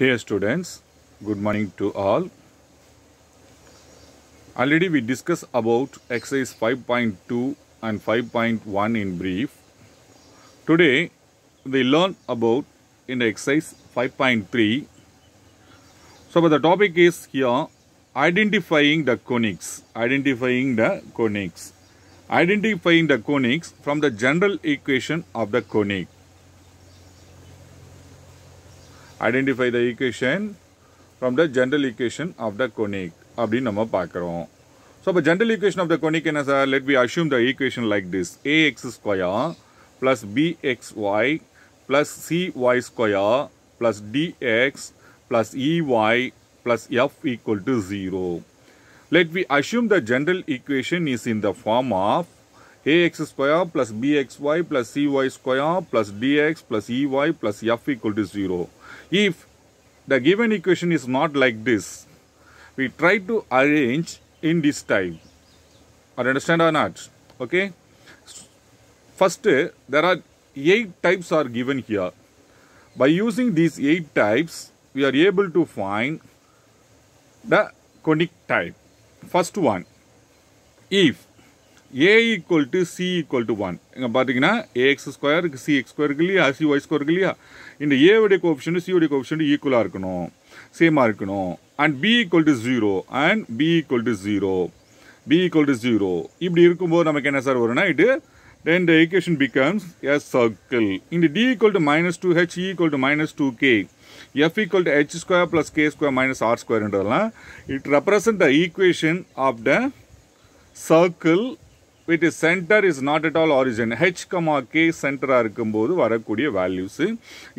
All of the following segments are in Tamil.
Dear students, good morning to all. Already we discussed about exercise 5.2 and 5.1 in brief. Today we learn about in exercise 5.3. So but the topic is here identifying the conics. Identifying the conics. Identifying the conics from the general equation of the conic. identify the equation from the general equation of the conic. அப்படி நம்ம பார்க்கிறோம் So, the general equation of the conic என்ன sir let me assume the equation like this ax square plus bxy plus cy square plus dx plus ey plus f equal to 0 let me assume the general equation is in the form of ax square plus bxy plus cy square plus dx plus ey plus f equal to 0 if the given equation is not like this, we try to arrange in this type. Or understand or not? Okay. First, there are eight types are given here. By using these eight types, we are able to find the conic type. First one, if A equal to C equal to one இங்கே பார்த்தீங்கன்னா A X square C X square இருக்கு இல்லையா சி ஒய் ஸ்கொயர் இருக்கு இல்லையா இந்த ஏவுடைய கோப்ஷன் சியுடைய கோப்ஷன் ஈக்குவலாக இருக்கணும் சேமாக இருக்கணும் and B equal to zero and B equal to zero B equal to zero இப்படி இருக்கும்போது நமக்கு என்ன சார் வரும்னா இது then the equation becomes a circle. இந்த the d equal to minus 2h, e equal to minus 2k, f equal to h square plus k square minus r square என்றுலாம், it represent the equation of the circle it is centre is not at all origin H comma K சென்டராக இருக்கும்போது வரக்கூடிய வேல்யூஸு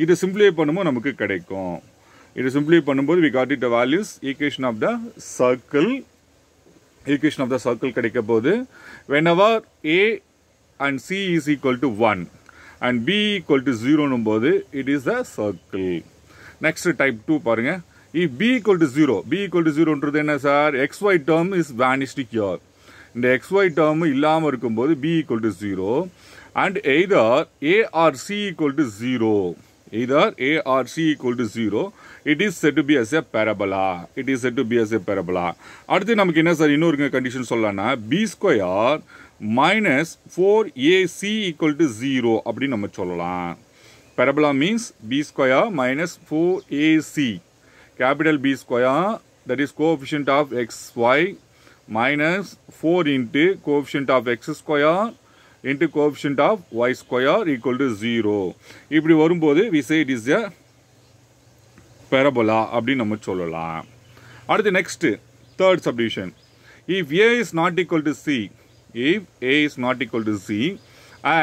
இது சிம்பிளிஃபை பண்ணும்போது நமக்கு கிடைக்கும் இது சிம்பிளிஃபை பண்ணும்போது we got it values equation of the circle equation of the circle கிடைக்க போது when our A and C is equal to one and B equal to ஜீரோனும் போது it is the circle next type two பாருங்கள் E B equal to zero B equal to ஜீரோன்றது என்ன sir X Y term is vanishing your இந்த எக்ஸ்ஒய் டேர்மு இல்லாமல் இருக்கும்போது equal to 0 and either a or c equal to 0 either a or c equal to 0 it is said to be as a parabola it is said to be as a parabola அடுத்து நமக்கு என்ன சார் இன்னொரு கண்டிஷன் சொல்லலாம்னா b square minus 4ac equal to 0 அப்படின்னு நம்ம சொல்லலாம் parabola means b square minus 4ac capital b square, that is coefficient of xy minus 4 into coefficient of x square into coefficient of y square equal to 0 இப்படி வரும்போது we say it is a parabola அப்படி நம்ம சொல்லலாம் அடுத்து next third subdivision if a is not equal to c if a is not equal to c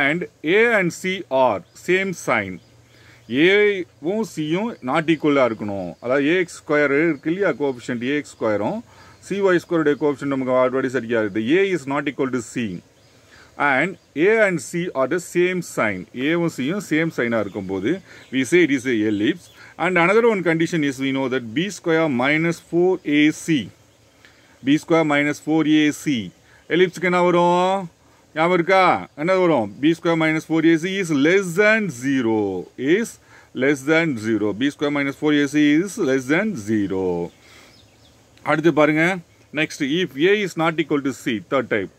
and a and c are same sign a ஏவும் சியும் நாட் ஈக்குவலாக இருக்கணும் அதாவது ஏஎக்ஸ் ஸ்கொயர் இருக்கு இல்லையா கோபிஷன்ட் square ஸ்கொயரும் சி ஒய் ஸ்கொயருடைய கோப்ஷன் நமக்கு ஆல்ரெடி சரியாக இருக்குது A is not equal to C and A and C are the same sign ஏவும் சியும் சேம் சைனாக இருக்கும்போது we say it is a ellipse and another one condition is we know that B square minus four A C B square minus four A C எலிப்ஸுக்கு என்ன வரும் ஞாபகம் இருக்கா என்ன வரும் B square minus four AC is less than zero is less than zero B square minus four AC is less than zero அடுத்து பாருங்கள் next if A is not equal to C third type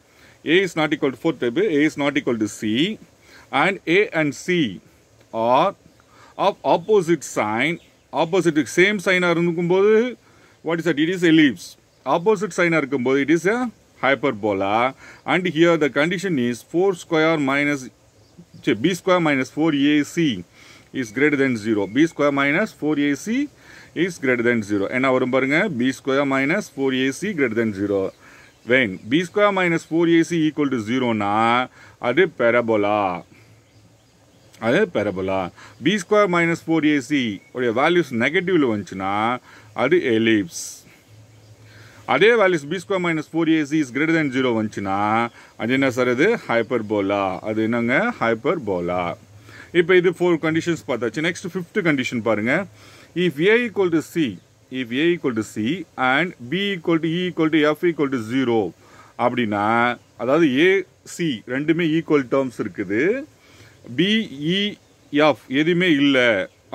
A is not equal to fourth type A is not equal to C and A and C are of opposite sign opposite same சைனாக இருக்கும்போது what is at it is ellipse opposite சைனாக இருக்கும்போது it is a hyperbola and here the condition is four square minus சரி B square minus four AC is greater than zero B square minus four A C is greater than 0. என்ன வரும் பாருங்க b square minus 4ac greater than 0. when b square minus 4ac equal to 0 நா அது parabola. அது parabola. b square minus 4ac உடைய values negativeல வந்துச்சுனா அது ellipse. அதே values B square minus four AC is greater than zero வந்துச்சுன்னா அது என்ன சார் அது ஹைப்பர் போலா அது என்னங்க ஹைப்பர் போலா இப்போ இது ஃபோர் கண்டிஷன்ஸ் பார்த்தாச்சு நெக்ஸ்ட் ஃபிஃப்த் கண்டிஷன் பாருங்கள் If A equal to C, if A equal to C and B equal to E equal to F equal to 0 அப்படின்னா அதாவது ஏசி ரெண்டுமே ஈக்குவல் டேர்ம்ஸ் இருக்குது பிஇஎஃப் e, எதுவுமே இல்லை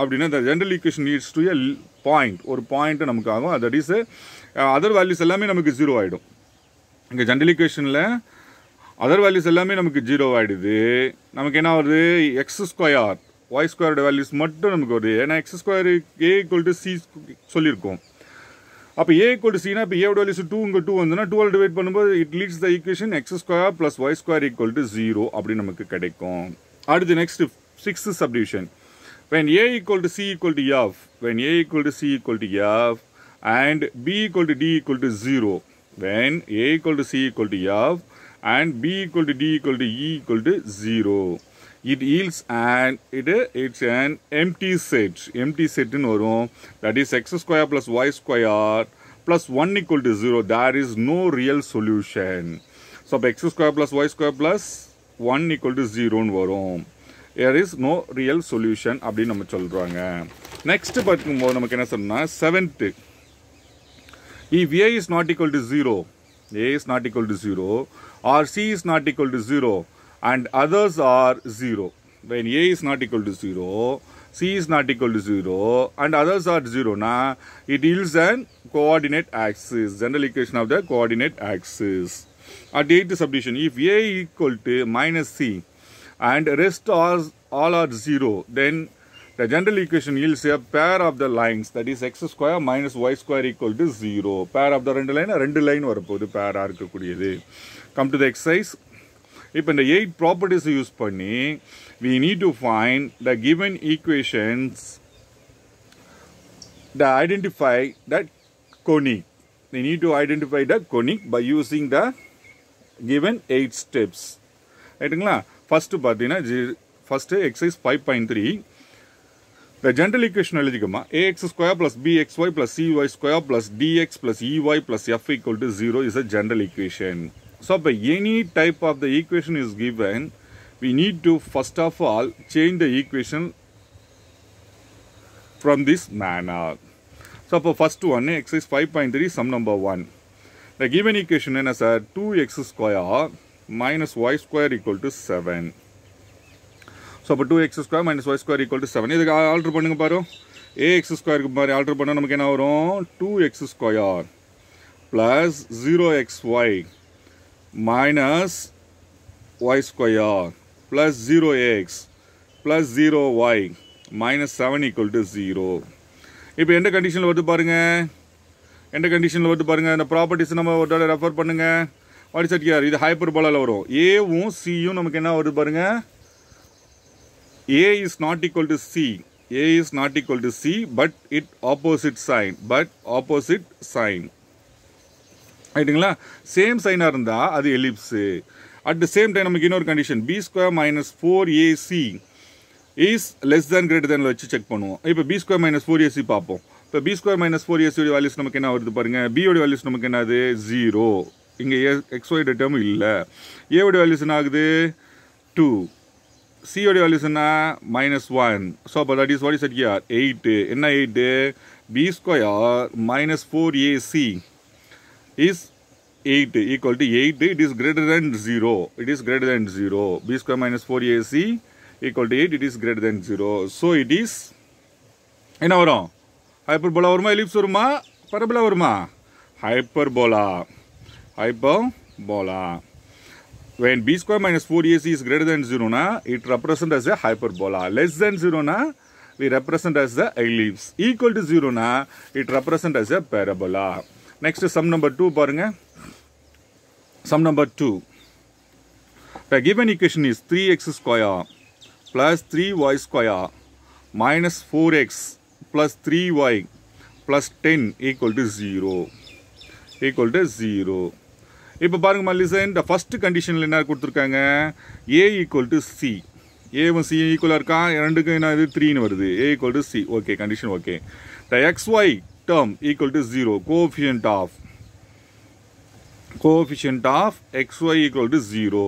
அப்படின்னா இந்த general equation needs to a point ஒரு பாயிண்ட்டு நமக்கு ஆகும் தட் இஸ் அதர் வேல்யூஸ் எல்லாமே நமக்கு ஜீரோ ஆகிடும் இங்கே ஜென்ரல் ஈக்குவேஷனில் அதர் வேல்யூஸ் எல்லாமே நமக்கு ஜீரோ ஆகிடுது நமக்கு என்ன ஆகுது எக்ஸ் ஸ்கொயர் ஒய் ஸ்கொயரோட values மட்டு நமக்கு வருது ஏன்னா X square A equal to C சொல்லியிருக்கோம் அப்போ ஏ ஈக்குவல் டு சினா இப்போ ஏவோட வேல்யூஸ் டூ இங்கே டூ வந்துன்னா டூவால் டிவைட் பண்ணும்போது it leads the equation x square plus y square equal to 0 அப்படி நமக்கு கடைக்கும் அடுது next 6th subdivision when a equal to c equal to f when a equal to c equal to f and b equal to d equal to 0 when a equal to c equal to f and b equal to d equal to e equal to 0 it yields and it it's and empty set empty செட்டுன்னு வரும் that is X square plus Y square plus one equal to zero there is no real solution so அப்போ X square plus Y square plus one equal to ஜீரோன்னு வரும் there is no real solution அப்படின்னு நம்ம சொல்கிறாங்க நெக்ஸ்ட் பார்க்கும்போது நமக்கு என்ன சொன்னால் seventh if A is not equal to zero A is not equal to zero or C is not equal to zero and others are 0. When A is not equal to 0, C is not equal to 0 and others are 0. Now, it yields an coordinate axis, general equation of the coordinate axis. At eighth subdivision, if A equal to minus C and rest are all are 0, then the general equation yields a pair of the lines that is x square minus y square equal to 0. Pair of the ரெண்டு லைன் ரெண்டு லைன் pair are இருக்கக்கூடியது கம் டு த எக்ஸசைஸ் இப்போ இந்த எயிட் ப்ராப்பர்ட்டிஸை யூஸ் பண்ணி we need to find the given equations the identify that conic We need to identify the conic by using the given eight steps ரைட்டுங்களா ஃபஸ்ட்டு பார்த்தீங்கன்னா ஜி first exercise five point three இந்த ஜென்ரல் ஈக்குவேஷன் எழுதிக்கோமா A X square plus B X Y plus C Y square plus dx plus EY plus F equal to zero is a general equation So by any type of the equation is given, we need to first of all change the equation from this manner. So for first one, exercise 5.3, sum number 1. The given equation என்ன sir 2x square minus y square equal to 7. So அப்போ 2x square minus y square equal to 7. இதுக்கு ஆல்டர் பண்ணுங்க பாரு ax square க்கு மாதிரி ஆல்டர் பண்ணால் நமக்கு என்ன வரும் 2x square plus 0xy minus y square plus 0x plus 0y minus 7 equal to 0 இப்பு எந்த கண்டிஷனில் வருது பாருங்க? எந்த கண்டிஷனில் வருது பாருங்க? இந்த properties நம்ம ஒரு தடவை பண்ணுங்க? வாடி சட்கியார் இது hyperbolaல வரும். A ஹைப்பர்போலாவில் C ஏவும் நமக்கு என்ன வருது பாருங்க? A is not equal to C. A is not equal to C but it opposite sign but opposite sign ரைட்டுங்களா சேம் சைனாக இருந்தால் அது ellipse at the same time நமக்கு இன்னொரு condition B square minus four AC is less than greater than வச்சு செக் பண்ணுவோம் இப்போ B square minus four A C பார்ப்போம் இப்போ பி ஸ்கொயர் மைனஸ் ஃபோர் ஏசியோட வேல்யூஸ் நமக்கு என்ன வருது பாருங்கள் பியோட வேல்யூஸ் நமக்கு என்னது ஜீரோ இங்கே ஏ எக்ஸோட டேர்ம் இல்லை ஏவோட வேல்யூஸ் என்ன ஆகுது டூ சியோட வேல்யூஸ் என்ன மைனஸ் ஒன் ஸோ அப்போ that is what is at கியார் எயிட்டு என்ன eight B square minus four A C is 8 equal to 8 it is greater than 0 it is greater than 0 b square minus 4ac equal to 8 it is greater than 0 so it is என்ன வரும் ஹைப்பர்போலா வருமா எலிப்ஸ் வருமா பரபோலா வருமா hyperbola hyperbola when b square minus 4ac is greater than 0 na it represent as a hyperbola less than 0 na we represent as the ellipse equal to 0 na it represent as a parabola next sum number two பாருங்கள் sum number two is three X square plus three Y square minus four X plus three Y plus ten equal to zero equal to zero இப்போ பாருங்கள் மல்லிசன் இந்த ஃபஸ்ட்டு கண்டிஷனில் என்ன கொடுத்துருக்காங்க ஏ ஈக்குவல் டு சி ஏவும் சி ஈக்குவலாக இருக்கா ரெண்டுக்கும் என்ன இது த்ரீன்னு வருது A equal to C okay condition okay the X Y term equal to 0 coefficient of coefficient of xy equal to 0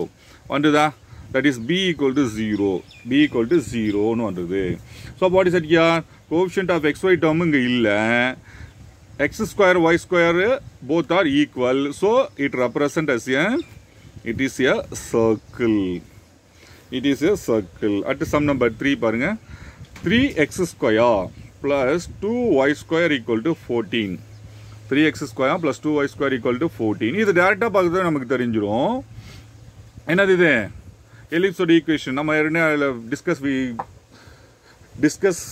வந்துதா that is b equal to 0 b equal to 0 னு வந்தது so what is that here coefficient of xy term இங்க இல்ல x square y square both are equal so it represent as a it is a circle it is a circle at sum number 3 பாருங்க 3x square plus 2y square equal to 14 3x square plus 2y square equal to 14 இது டேரெக்டாக பார்க்குறது நமக்கு தெரிஞ்சிடும் என்னது இது எலிப்ஸோட ஈக்குவேஷன் நம்ம ஏற்கனவே discuss we discuss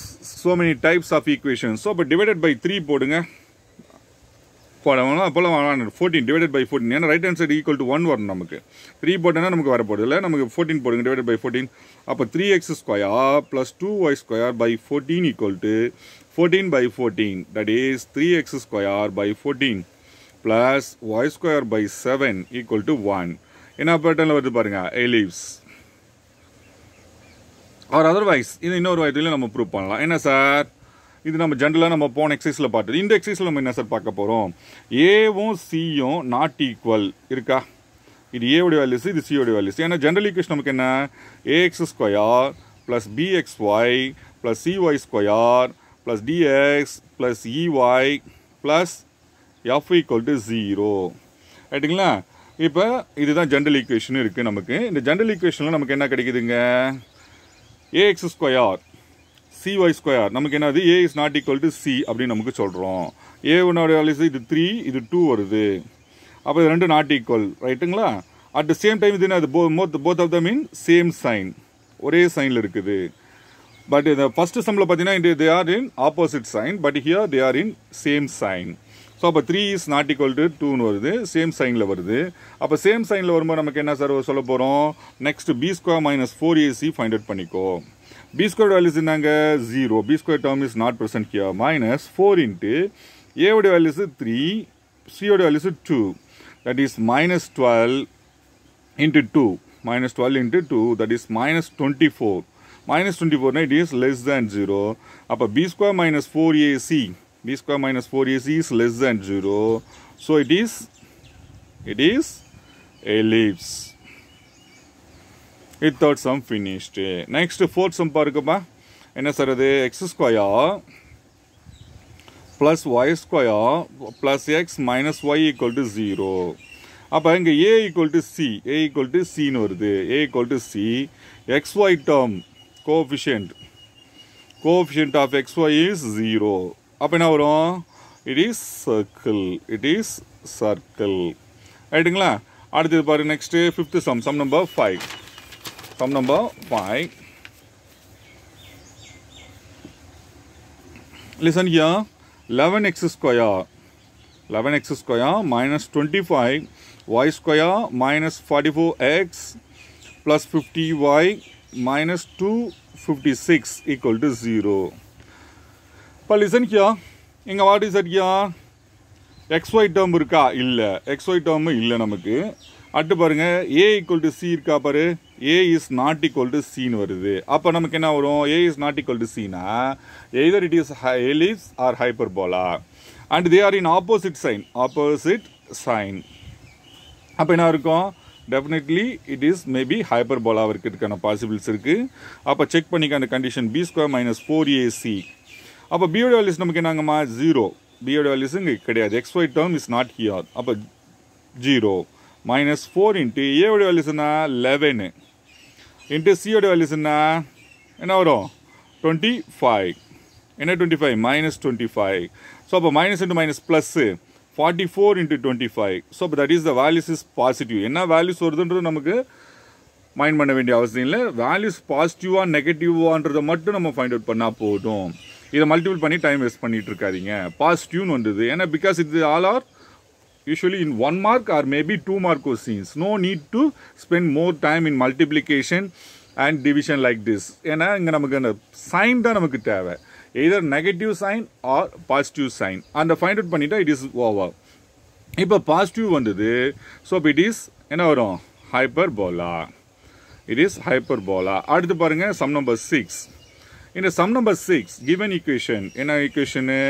so many types of equation so இப்போ டிவைடட் பை த்ரீ போடுங்க ஸ்கொயர் வேணும் அப்போல்லாம் வேணும் ஃபோர்டீன் டிவைடட் பை ஃபோர்டின் ஏன்னா right hand side equal to one வரும் நமக்கு த்ரீ போட்டோன்னா நமக்கு வர வரப்போது இல்லை நமக்கு ஃபோர்டீன் போடுங்க டிவைடட் பை ஃபோர்டீன் அப்போ three X square plus two Y square by fourteen equal to fourteen by fourteen that is three X square by fourteen plus Y square by seven equal to one என்ன பேட்டர்னில் வருது பாருங்கள் எலிவ்ஸ் ஆர் அதர்வைஸ் இது இன்னொரு வாய்த்திலையும் நம்ம ப்ரூவ் பண்ணலாம் என்ன சார் இது நம்ம ஜென்ரலாக நம்ம போன எக்ஸைஸில் பார்த்தது இந்த எக்ஸைஸில் நம்ம என்ன சார் பார்க்க போகிறோம் ஏவும் சியும் நாட் ஈக்குவல் இருக்கா இது ஏவுடைய வேல்யூஸ் இது சியோடைய வேல்யூஸ் ஏன்னா ஜென்ரல் ஈக்குவேஷன் நமக்கு என்ன A X square plus px Y plus CY square plus dx plus EY plus F equal to zero ரைட்டுங்களா இப்போ இதுதான் ஜென்ரல் ஈக்குவேஷன் இருக்குது நமக்கு இந்த ஜென்ரல் ஈக்குவேஷனில் நமக்கு என்ன கிடைக்குதுங்க ஏஎக்ஸ் ஸ்கொயர் cy ஸ்கொயர் நமக்கு என்னது A is not equal to C அப்படின்னு நமக்கு சொல்கிறோம் ஏவனோட வேல்யூஸ் இது த்ரீ இது டூ வருது அப்போ இது ரெண்டு நாட் ரைட்டுங்களா அட் த சேம் டைம் இது என்னது போ மோத் போத் ஆஃப் த மீன் சேம் சைன் ஒரே சைனில் இருக்குது பட் இந்த ஃபஸ்ட்டு சம்மில் பார்த்தீங்கன்னா in they are in opposite sign but here they are in same sign so அப்போ three is not equal to டூன்னு வருது சேம் சைனில் வருது அப்போ சேம் சைனில் வரும்போது நமக்கு என்ன சார் சொல்ல போகிறோம் next B square minus four find out out பண்ணிக்கோ b square value is in 0 b square term is not present here minus 4 into a value is 3 c value is 2 that is minus 12 into 2 minus 12 into 2 that is minus 24 minus 24 na it is less than 0 appa b square minus 4ac b square minus 4ac is less than 0 so it is it is ellipse இத் third sum finished next fourth sum பாருக்கப்பா என்ன சார் அது X square plus Y square plus X minus Y equal to zero அப்போ இங்கே A equal to C A equal to சின்னு வருது A equal to C X Y term coefficient coefficient of X Y is zero அப்போ என்ன வரும் it is circle it is circle ரைட்டுங்களா அடுத்தது பாரு next fifth sum sum number five Tom number five. Listen here. x square. x square minus 25 y square minus x plus y minus 256 equal to 0. But listen here. இங்கே வாட் இஸ் அட் யா எக்ஸ்ஒய் டேர்ம் இருக்கா இல்லை எக்ஸ்ஒய் டேர்மு இல்லை நமக்கு அட்டு பாருங்கள் a equal to c இருக்கா பாரு A is not equal to சீன் வருது அப்போ நமக்கு என்ன வரும் A is not equal to சீனா either it is ellipse or hyperbola and they are in opposite sign opposite sign அப்போ என்ன இருக்கும் definitely it is maybe hyperbola இருக்கிறதுக்கான பாசிபிள்ஸ் இருக்குது அப்போ செக் பண்ணிக்க அந்த condition B square minus four A C அப்போ பியோட வேல்யூஸ் நமக்கு என்னங்கம்மா ஜீரோ பியோட வேல்யூஸ் இங்கே கிடையாது X Y term is not here அப்போ ஜீரோ மைனஸ் ஃபோர் இன்ட்டு ஏவோட வேல்யூஸ் என்ன லெவனு இன்ட்டு சியோட வேல்யூஸ் என்ன என்ன வரும் டுவெண்ட்டி ஃபைவ் என்ன twenty five minus twenty five so அப்போ minus into minus plus forty four into twenty five so அப்போ that is the values is positive என்ன வேல்யூஸ் வருதுன்றது நமக்கு மைண்ட் பண்ண வேண்டிய அவசியம் இல்லை வேல்யூஸ் பாசிட்டிவாக நெகட்டிவான்றதை மட்டும் நம்ம ஃபைண்ட் அவுட் பண்ணால் போதும் இதை மல்டிபிள் பண்ணி டைம் வேஸ்ட் பண்ணிகிட்டு இருக்காதிங்க பாசிட்டிவ்னு வந்தது ஏன்னா பிகாஸ் இது all are usually in one mark or maybe two mark questions no need to spend more time in multiplication and division like this ஏன்னா இங்கே நமக்கு அந்த சைன் தான் நமக்கு தேவை either negative sign or positive sign அந்த ஃபைண்ட் அவுட் பண்ணிட்டா இட் இஸ் ஓவர் இப்போ பாசிட்டிவ் வந்தது ஸோ இப்போ இட் இஸ் என்ன வரும் ஹைப்பர் போலா இட் இஸ் ஹைப்பர் போலா அடுத்து பாருங்கள் சம் நம்பர் சிக்ஸ் இந்த sum number six given equation என்ன equation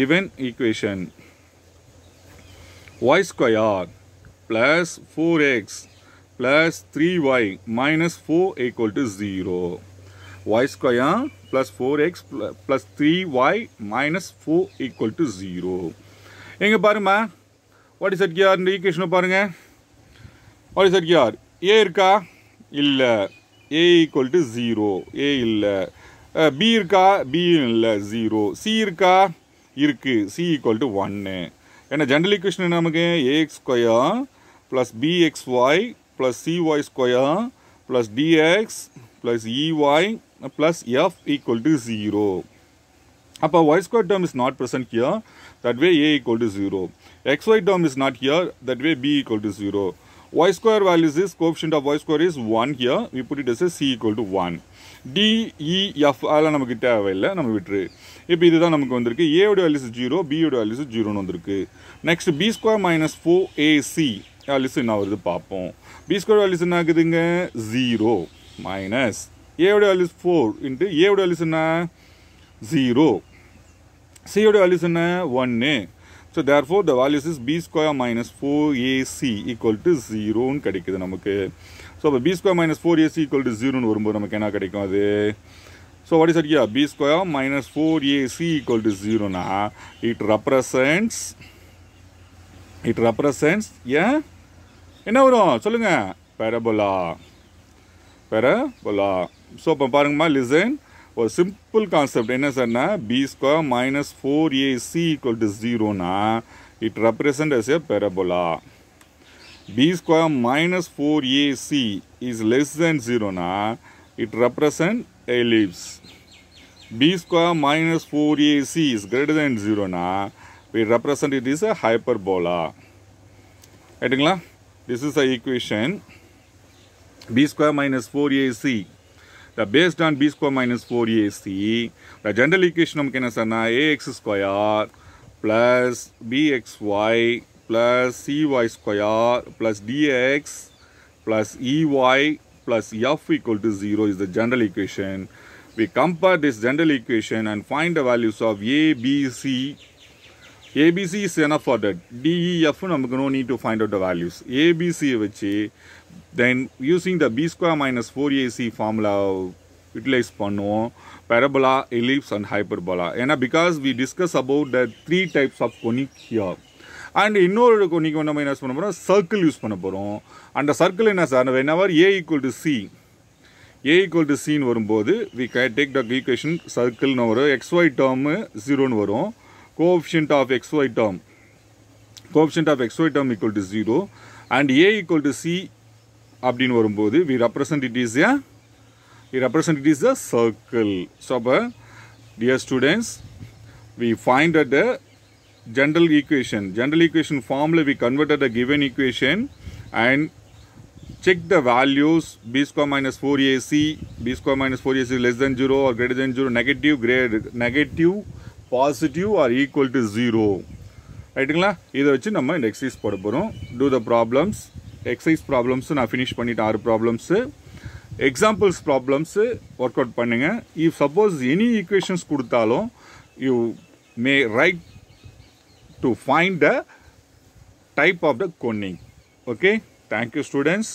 given equation y square plus 4x plus 3y minus 4 equal to 0. y square plus 4x plus 3y minus 4 equal to 0. எங்க பாருமா what is that gear? இந்த equation பாருங்க what is that gear? A இருக்கா இல்ல, A equal to 0, A இல்ல, B இருக்கா B இல்ல, 0, C இருக்கா இருக்கு, C equal to 1, ஏன்னா ஜென்ரல் ஈக்குவேஷன் நமக்கு ax square plus px Y plus CY square plus dx plus EY plus F equal to zero அப்போ y square term is not present here that way a equal to zero x Y term is not here that way b equal to zero y square values is coefficient of y square is one here we put it is a c to one DEF அதெல்லாம் நமக்கு தேவையில்லை நம்ம விட்டுரு இப்போ இதுதான் நமக்கு வந்திருக்கு ஏயோட வேல்யூஸ் ஜீரோ பியோட வேல்யூஸ் ஜீரோன்னு வந்திருக்கு next b square minus four ac values என்ன வருது பார்ப்போம் பி ஸ்கொயர் வேல்யூஸ் என்ன ஆகுதுங்க ஜீரோ மைனஸ் ஏயோட வேல்யூஸ் ஃபோர் இன்ட்டு ஏயோட வேல்யூஸ் என்ன ஜீரோ சியோட வேல்யூஸ் என்ன ஒன்று so therefore the values is b square minus four ac equal to ஜீரோன்னு கிடைக்குது நமக்கு ஸோ அப்போ b square minus four ac equal to ஜீரோன்னு வரும்போது நமக்கு என்ன கிடைக்கும் அது so what is it here? b square minus 4ac equal to 0 now. It represents, it represents, yeah? என்ன வரும் சொல்லுங்கள் பெரபோலா பெரபோலா ஸோ இப்போ பாருங்கம்மா லிசன் ஒரு சிம்பிள் கான்செப்ட் என்ன சார்னா b square minus four ac equal to ஜீரோனா it represent as a parabola b square minus four AC is less than ஜீரோனா it represent ellipse b square minus 4ac is greater than 0 na we represent as a hyperbola this is the equation b square minus 4ac the based on b square minus 4ac the general equation நமக்கு என்ன சொன்னா ax square plus bxy plus cy square plus dx plus ey plus f equal to 0 is the general equation we compare this general equation and find the values of A, B, C. A, B, C is enough for that. D, E, F, நமக்கு no need to find out the values. A, B, C வச்சு then using the B square minus 4AC formula utilise பண்ணுவோம் பெரபலா எலிப்ஸ் அண்ட் ஹைப்பர்பலா ஏன்னா because we discuss about the three types of conic here and இன்னொரு கொனிக் நம்ம என்ன பண்ண போகிறோம் சர்க்கிள் யூஸ் பண்ண போகிறோம் அந்த சர்க்கிள் என்ன sir when our a equal to C A equal to சீன் வரும்போது வி கே டேக் த ஈக்குவேஷன் சர்க்கிள்னு வரும் எக்ஸ்ஒய் டேர்மு ஜீரோன்னு வரும் coefficient of x y term coefficient of x y term equal to zero and a equal to c அப்படின்னு வரும்போது we represent it is a represent it is a circle. So, but, dear students, we find that the general equation, general equation formula, we converted a given equation and check the values b square minus 4ac b square minus 4ac is less than 0 or greater than 0 negative grade negative positive or equal to 0 ரைட்டுங்களா இதை வச்சு நம்ம இந்த எக்ஸசைஸ் போட போகிறோம் டூ த ப்ராப்ளம்ஸ் எக்ஸசைஸ் ப்ராப்ளம்ஸும் நான் ஃபினிஷ் பண்ணிட்டேன் ஆறு problems examples problems work out பண்ணுங்கள் இஃப் சப்போஸ் எனி ஈக்குவேஷன்ஸ் கொடுத்தாலும் you may write to find the type of the conic okay thank you students